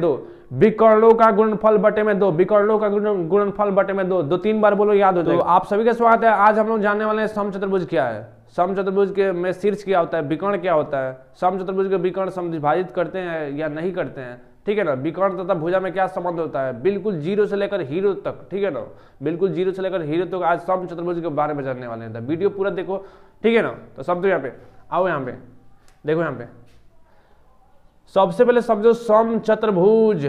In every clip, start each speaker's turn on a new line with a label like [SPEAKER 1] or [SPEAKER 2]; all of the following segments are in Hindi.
[SPEAKER 1] दो विकर्णों का गुणनफल बटे में दो विकर्णों का गुणनफल बटे में दो दो तीन बार बोलो याद हो तो जाएगा तो आप सभी का स्वागत है आज हम लोग जानने वाले हैं समचतुर्भुज क्या है समचतुर्भुज के में शीर्ष क्या होता है विकर्ण क्या होता है समचतुर्भुज के विकर्ण समविभाजित करते हैं या नहीं करते हैं ठीक है ना विकर्ण तथा भुजा में क्या संबंध होता है बिल्कुल जीरो से लेकर हीरो तक ठीक है ना बिल्कुल जीरो से लेकर हीरो तक आज सम चतुर्भुज के बारे में जानने वाले हैं वीडियो पूरा देखो ठीक है ना तो सब तो यहाँ पे आओ यहाँ पे देखो यहाँ पे सबसे पहले समझो सम चतुर्भुज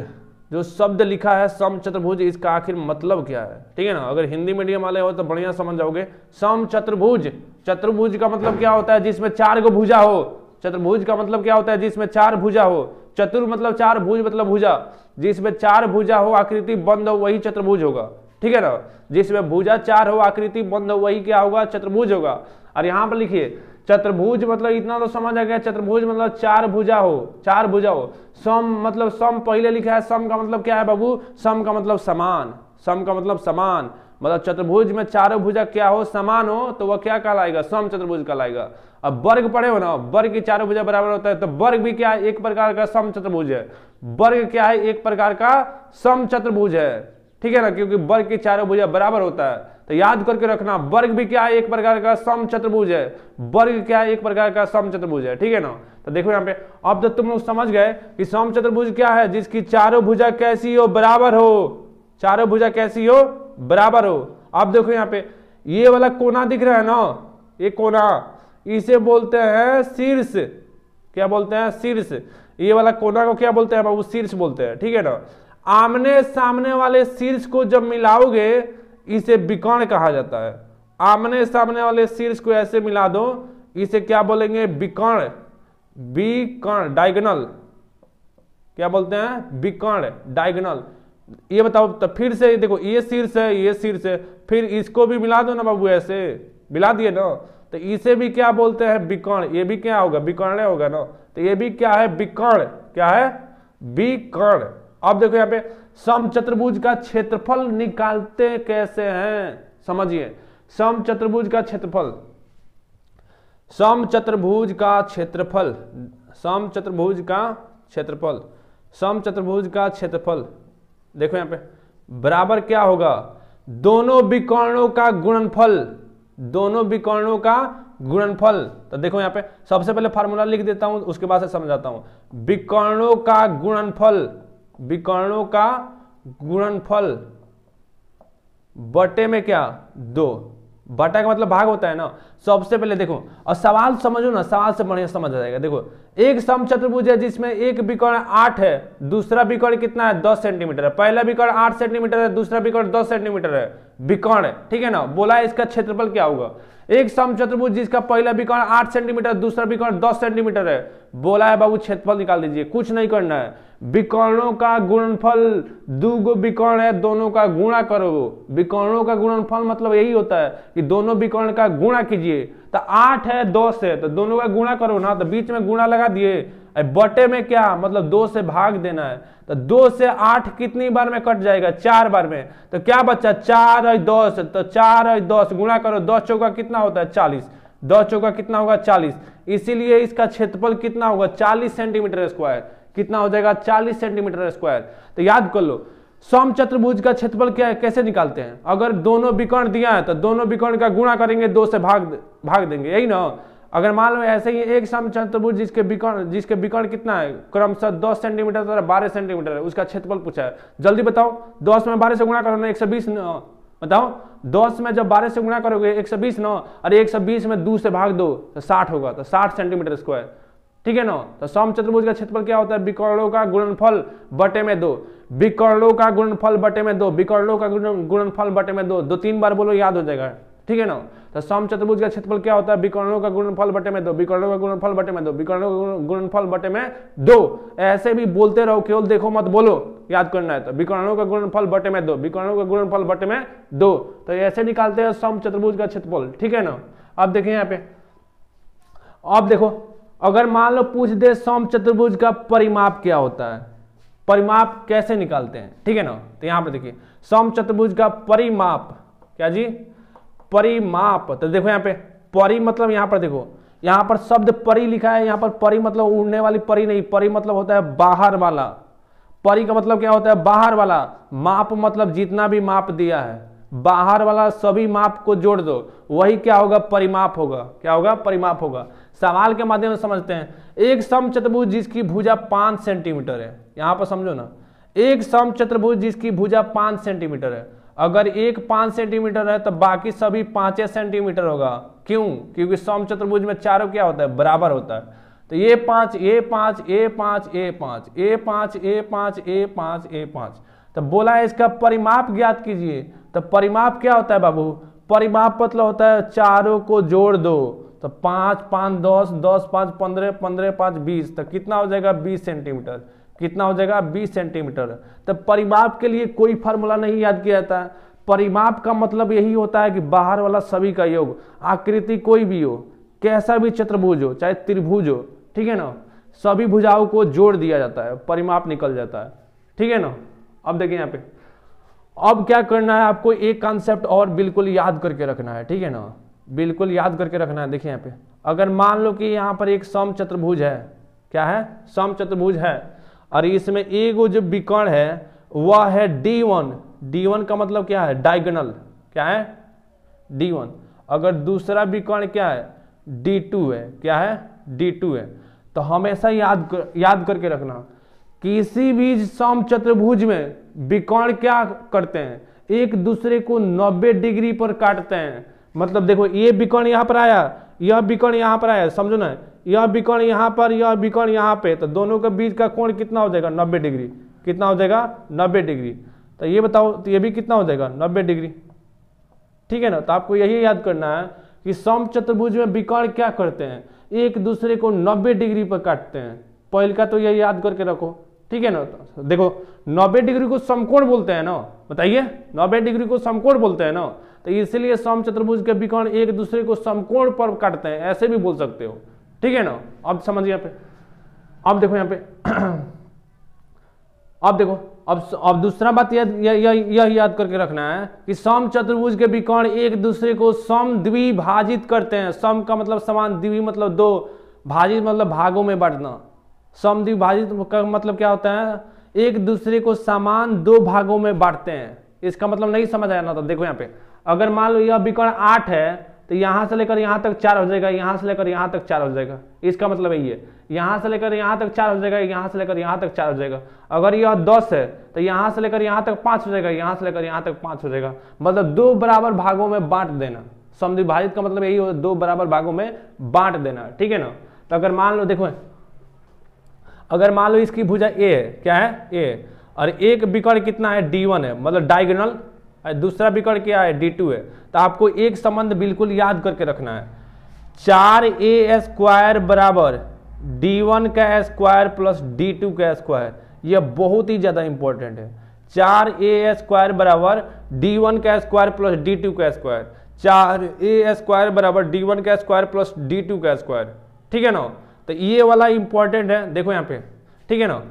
[SPEAKER 1] जो शब्द लिखा है सम चतुर्भुज इसका आखिर मतलब क्या है ठीक है ना अगर हिंदी मीडियम वाले हो तो बढ़िया समझ जाओगे सम चतुर्भुज चतुर्भुज का मतलब क्या होता है जिसमें चार गो भुजा हो चतुर्भुज का मतलब क्या होता है जिसमें चार भुजा हो चतुर मतलब चार भुज मतलब भुजा जिसमें चार भुजा हो आकृति बंद हो वही चतुर्भुज होगा ठीक है ना जिसमें भुजा चार हो आकृति बंद हो वही क्या होगा चतुर्भुज होगा और यहां पर लिखिए चतुर्भुज मतलब इतना तो समझ आ गया चतुर्भुज मतलब चार भुजा हो चार भुजा हो सम मतलब सम पहले लिखा है सम का मतलब क्या है बाबू सम का मतलब समान सम का मतलब समान मतलब चतुर्भुज में चारों भुजा क्या हो समान हो तो वह क्या कहलाएगा सम चतुर्भुज कहलाएगा अब वर्ग पड़े हो ना वर्ग की चारों भुजा बराबर होता है तो वर्ग भी क्या है एक प्रकार का सम चतुर्भुज है वर्ग क्या है एक प्रकार का सम चतुर्भुज है ठीक है ना क्योंकि वर्ग की चारों भुजा बराबर होता है तो याद करके रखना वर्ग भी क्या है एक प्रकार का सम चतुर्भुज है वर्ग क्या है एक प्रकार का सम चतुर्भुज है ठीक है ना तो देखो यहाँ पे अब जब तो तुम लोग समझ गए कि सम चतुर्भुज क्या है जिसकी चारों भुजा कैसी हो बराबर हो चारों भुजा कैसी हो बराबर हो अब देखो यहाँ पे ये वाला कोना दिख रहा है ना ये कोना इसे बोलते हैं शीर्ष क्या बोलते हैं शीर्ष ये वाला कोना को क्या बोलते हैं बाबू शीर्ष बोलते हैं ठीक है ना आमने सामने वाले शीर्ष को जब मिलाओगे इसे विकर्ण कहा जाता है आमने सामने वाले शीर्ष को ऐसे मिला दो इसे क्या बोलेंगे विकर्ण विकर्ण डायगनल क्या बोलते हैं विकर्ण डायगनल ये बताओ तो फिर से देखो ये शीर्ष है ये शीर्ष है फिर इसको भी मिला दो ना बाबू ऐसे मिला दिए ना तो इसे भी क्या बोलते हैं विकर्ण ये भी क्या होगा विकर्ण होगा ना तो ये भी क्या है विकर्ण क्या है विकर्ण अब देखो यहाँ पे सम चतुर्भुज का क्षेत्रफल निकालते कैसे हैं समझिए सम चतुर्भुज का क्षेत्रफल सम चतुर्भुज का क्षेत्रफल सम चतुर्भुज का क्षेत्रफल सम चतुर्भुज का क्षेत्रफल देखो यहाँ पे बराबर क्या होगा दोनों विकर्णों का गुणनफल दोनों विकर्णों का गुणनफल तो देखो यहाँ पे सबसे पहले फार्मूला लिख देता हूं उसके बाद से समझाता हूं विकर्णों का गुणनफल विकर्णों का गुणनफल बटे में क्या दो बटा का मतलब भाग होता है ना सबसे पहले देखो और सवाल समझो ना सवाल से बढ़िया समझ आ जाएगा देखो एक समचतुर्भुज है जिसमें एक विकर्ण आठ है दूसरा विकर्ण कितना है दस सेंटीमीटर है पहला विकर्ण आठ सेंटीमीटर है दूसरा विकर्ण दस सेंटीमीटर है विकर्ण ठीक है ना बोला है इसका क्षेत्रफल क्या होगा एक समचतुर्भुज जिसका पहला विकर्ण आठ सेंटीमीटर दूसरा विकर्ण दस सेंटीमीटर है बोला है बाबू क्षेत्रफल निकाल दीजिए कुछ नहीं करना है विकर्णों का गुणनफल दो गो विकर्ण है दोनों का गुणा करो विकर्णों का गुणनफल मतलब यही होता है कि दोनों विकर्ण का गुणा कीजिए तो आठ है दस है तो दोनों का गुणा करो ना तो बीच में गुणा लगा दिए बटे में क्या मतलब दो से भाग देना है तो दो से आठ कितनी बार में कट जाएगा चार बार में तो क्या बच्चा चार और दस तो चार और दस गुणा करो दस चौका कितना होता है चालीस दस चौका कितना होगा चालीस इसीलिए इसका क्षेत्रफल कितना होगा चालीस सेंटीमीटर स्क्वायर कितना हो जाएगा चालीस सेंटीमीटर स्क्वायर तो याद कर लो सम चतुर्भुज का क्षेत्रफल क्या है कैसे निकालते हैं अगर दोनों विकर्ण दिया है तो दोनों विकर्ण का गुणा करेंगे दो से भाग भाग देंगे यही ना अगर मान लो ऐसे ही एक सम चतुर्भुज जिसके विकर्ण जिसके विकर्ण कितना है क्रमशः दस सेंटीमीटर तथा बारह सेंटीमीटर है उसका क्षेत्रफल पूछा है जल्दी बताओ दस में बारह से गुणा करो ना एक सौ बीस बताओ दस में जब बारह से गुणा करोगे एक सौ बीस ना अरे एक सौ बीस में दो से भाग दो तो साठ होगा तो साठ सेंटीमीटर स्क्वायर ठीक है ना तो सम चतुर्भुज का क्षेत्रफल क्या होता है विकर्णों का गुणनफल बटे में दो विकर्णों का गुणनफल बटे में दो विकर्णों का गुणनफल बटे में दो दो तीन बार बोलो याद हो जाएगा ठीक है ना तो सम चतुर्भुज का क्षेत्रफल क्या होता है विकर्णों का गुणनफल बटे में दो विकर्णों का गुणनफल बटे में दो विकर्णों का गुणनफल बटे में दो ऐसे भी बोलते रहो केवल देखो मत बोलो याद करना है तो विकर्णों का गुणनफल बटे में दो विकर्णों का गुणनफल बटे में दो तो ऐसे निकालते हैं सम चतुर्भुज का क्षेत्रफल ठीक है ना अब देखें यहाँ पे अब देखो अगर मान लो पूछ दे सम चतुर्भुज का परिमाप क्या होता है परिमाप कैसे निकालते हैं ठीक है ना तो यहां पर देखिए सम चतुर्भुज का परिमाप क्या जी परिमाप तो देखो यहाँ पे परी मतलब यहाँ पर देखो यहाँ पर शब्द परी लिखा है यहाँ पर परी मतलब उड़ने वाली परी नहीं परी मतलब होता है बाहर वाला परी का मतलब क्या होता है बाहर वाला माप मतलब जितना भी माप दिया है बाहर वाला सभी माप को जोड़ दो वही क्या होगा परिमाप होगा क्या होगा परिमाप होगा सवाल के माध्यम से समझते हैं एक सम चतुर्भुज जिसकी भुजा पांच सेंटीमीटर है यहां पर समझो ना एक सम चतुर्भुज जिसकी भुजा पांच सेंटीमीटर है अगर एक पांच सेंटीमीटर है तो बाकी सभी पांच सेंटीमीटर होगा क्यों क्योंकि सम चतुर्भुज में चारों क्या होता है बराबर होता है तो ये पांच ए पांच ए पांच ए पांच ए पांच ए पांच ए पांच ए पांच तो बोला है इसका परिमाप ज्ञात कीजिए तो परिमाप क्या होता है बाबू परिमाप मतलब होता है चारों को जोड़ दो तो पांच पांच दस दस पांच पंद्रह पंद्रह पांच बीस तो कितना हो जाएगा बीस सेंटीमीटर कितना हो जाएगा 20 सेंटीमीटर तो परिमाप के लिए कोई फार्मूला नहीं याद किया जाता है परिमाप का मतलब यही होता है कि बाहर वाला सभी का योग आकृति कोई भी हो कैसा भी चतुर्भुज हो चाहे त्रिभुज हो ठीक है ना सभी भुजाओं को जोड़ दिया जाता है परिमाप निकल जाता है ठीक है ना अब देखिए यहाँ पे अब क्या करना है आपको एक कॉन्सेप्ट और बिल्कुल याद करके रखना है ठीक है ना बिल्कुल याद करके रखना है देखिए यहाँ पे अगर मान लो कि यहाँ पर एक सम चतुर्भुज है क्या है सम चतुर्भुज है और इसमें एगो जो विकर्ण है वह है डी वन डी वन का मतलब क्या है डायगोनल क्या है डी वन अगर दूसरा विकर्ण क्या है डी टू है क्या है डी टू है तो हमेशा याद कर, याद करके रखना किसी भी सम चतुर्भुज में विकर्ण क्या करते हैं एक दूसरे को 90 डिग्री पर काटते हैं मतलब देखो ये विकर्ण यहाँ पर आया यह विकर्ण यहाँ पर आया समझो ना यह विकर्ण यहाँ पर यह विकर्ण यहाँ पे तो दोनों के बीच का कोण कितना हो जाएगा नब्बे डिग्री कितना हो जाएगा नब्बे डिग्री तो ये बताओ तो ये भी कितना हो जाएगा नब्बे डिग्री ठीक है ना तो आपको यही याद करना है कि सम चतुर्भुज में विकर्ण क्या करते हैं एक दूसरे को नब्बे डिग्री पर काटते हैं पहल का तो यह याद करके रखो ठीक है ना तो देखो नब्बे डिग्री को समकोण बोलते हैं ना बताइए नब्बे डिग्री को समकोण बोलते हैं ना तो इसीलिए सम चतुर्भुज के विकर्ण एक दूसरे को समकोण पर काटते हैं ऐसे भी बोल सकते हो ठीक है ना अब समझ यहाँ पे अब देखो यहाँ पे अब देखो अब अब दूसरा बात यह या, या, याद करके रखना है कि सम चतुर्भुज के विकर्ण एक दूसरे को सम द्विभाजित करते हैं सम का मतलब समान द्वि मतलब दो भाजित मतलब भागों में बांटना सम द्विभाजित का मतलब क्या होता है एक दूसरे को समान दो भागों में बांटते हैं इसका मतलब नहीं समझ आया ना था तो देखो यहाँ पे अगर मान लो यह विकर्ण आठ है तो यहाँ से लेकर यहाँ तक चार हो जाएगा यहाँ से लेकर यहाँ तक चार हो जाएगा इसका मतलब यही है यहाँ से लेकर यहाँ तक चार हो जाएगा यहाँ से लेकर यहाँ तक चार हो जाएगा अगर यह दस है तो यहाँ से लेकर यहाँ तक पाँच हो जाएगा यहाँ से लेकर यहाँ तक पाँच हो जाएगा मतलब दो बराबर भागों में बांट देना समिभाजित का मतलब यही हो दो बराबर भागों में बांट देना ठीक है ना तो अगर मान लो देखो अगर मान लो इसकी भुजा ए है क्या है ए और एक विकर्ण कितना है डी वन है मतलब डायगोनल दूसरा विकर्ण क्या है डी टू है तो आपको एक संबंध बिल्कुल याद करके रखना है चार ए स्क्वायर बराबर डी वन का स्क्वायर प्लस डी टू का स्क्वायर यह बहुत ही ज़्यादा इंपॉर्टेंट है चार ए स्क्वायर बराबर डी वन का स्क्वायर प्लस डी टू का स्क्वायर चार ए स्क्वायर बराबर डी वन का स्क्वायर प्लस डी टू का स्क्वायर ठीक है ना तो ये वाला इंपॉर्टेंट है देखो यहाँ पे ठीक है ना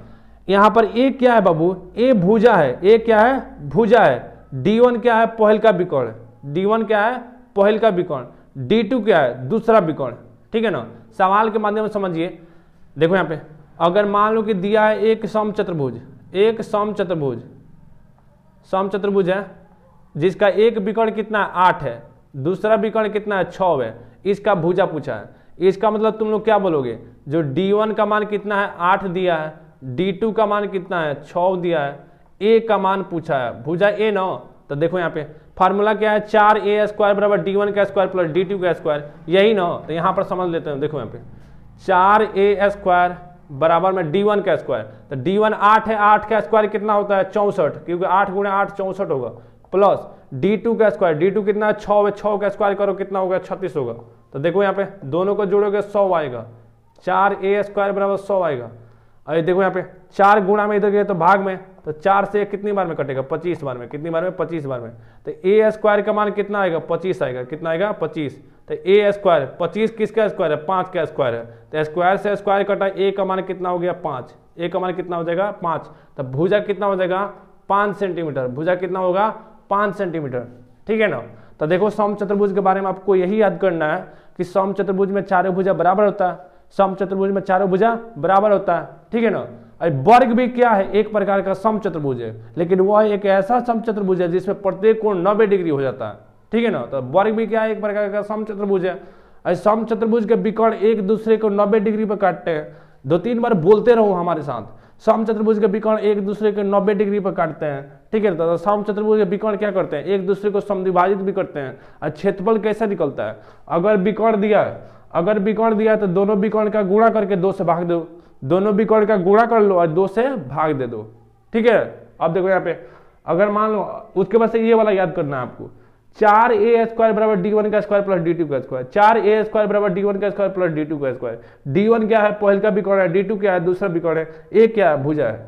[SPEAKER 1] यहाँ पर ए क्या है बाबू ए भुजा है ए क्या है भुजा है डी वन क्या है पहल का विकर्ण डी वन क्या है पहल का विकर्ण डी टू क्या है दूसरा विकर्ण ठीक है ना सवाल के माध्यम से समझिए देखो यहाँ पे अगर मान लो कि दिया है एक सम चतुर्भुज एक सम चतुर्भुज सम चतुर्भुज है जिसका एक विकर्ण कितना है आठ है दूसरा विकर्ण कितना है छ है इसका भुजा पूछा है इसका मतलब तुम लोग क्या बोलोगे जो डी वन का मान कितना है आठ दिया है डी टू का मान कितना है छ दिया है ए का मान पूछा है भुजा ए नौ तो देखो यहाँ पे फार्मूला क्या है चार ए स्क्वायर बराबर डी वन का स्क्वायर प्लस डी टू का स्क्वायर यही नौ तो यहाँ पर समझ लेते हैं देखो यहाँ पे चार ए स्क्वायर बराबर में डी वन का स्क्वायर तो डी वन आठ है आठ का स्क्वायर कितना होता है चौंसठ क्योंकि आठ गुणे आठ चौंसठ होगा प्लस डी टू का स्क्वायर डी टू कितना छः छः का स्क्वायर करो कितना होगा छत्तीस होगा तो देखो यहाँ पे दोनों को जोड़ोगे सौ आएगा चार ए स्क्वायर बराबर सौ आएगा अरे देखो यहाँ पे चार गुणा में इधर गए तो भाग में तो चार से एक कितनी बार में कटेगा पच्चीस बार में कितनी बार में पच्चीस बार में तो ए स्क्वायर का मान कितना आएगा पच्चीस आएगा कितना आएगा पच्चीस तो ए स्क्वायर पच्चीस किसका स्क्वायर है पाँच का स्क्वायर है तो स्क्वायर से स्क्वायर कटा ए का मान कितना हो गया पाँच ए का मान कितना हो जाएगा पाँच तो भूजा कितना हो जाएगा पाँच सेंटीमीटर भूजा कितना होगा पाँच सेंटीमीटर ठीक है ना तो देखो सम चतुर्भुज के बारे में आपको यही याद करना है कि सम चतुर्भुज में चारों भुजा बराबर होता है सम चतुर्भुज में चारों भुजा बराबर होता है ठीक है ना वर्ग भी क्या है एक प्रकार का समचतुर्भुज है लेकिन वह एक ऐसा समचतुर्भुज है जिसमें प्रत्येक कोण नब्बे डिग्री हो जाता है ठीक है ना तो वर्ग भी क्या है एक प्रकार का समचतुर्भुज है और समचतुर्भुज के विकर्ण एक दूसरे को नब्बे डिग्री पर काटते हैं दो तीन बार बोलते रहो हमारे साथ सम चतुर्भुज के विकर्ण एक दूसरे के नब्बे डिग्री पर काटते हैं ठीक है तो चतुर्भुज के विकर्ण क्या करते हैं एक दूसरे को समविभाजित भी करते हैं और क्षेत्रफल कैसे निकलता है अगर विकर्ण दिया अगर विकर्ण दिया तो दोनों विकर्ण का गुणा करके दो से भाग दो दोनों बिकॉर्ड का गुणा कर लो और दो से भाग दे दो ठीक है अब देखो यहाँ पे अगर मान लो उसके बाद से ये वाला याद करना है आपको चार ए स्क्वायर बराबर डी वन का स्क्वायर प्लस डी टू का स्क्वायर चार ए स्क्वायर बराबर डी वन का स्क्वायर प्लस डी टू का स्क्वायर डी वन क्या है पहले का बिकॉर्ड है डी टू क्या है दूसरा बिकॉर्ड है ए क्या है भुजा है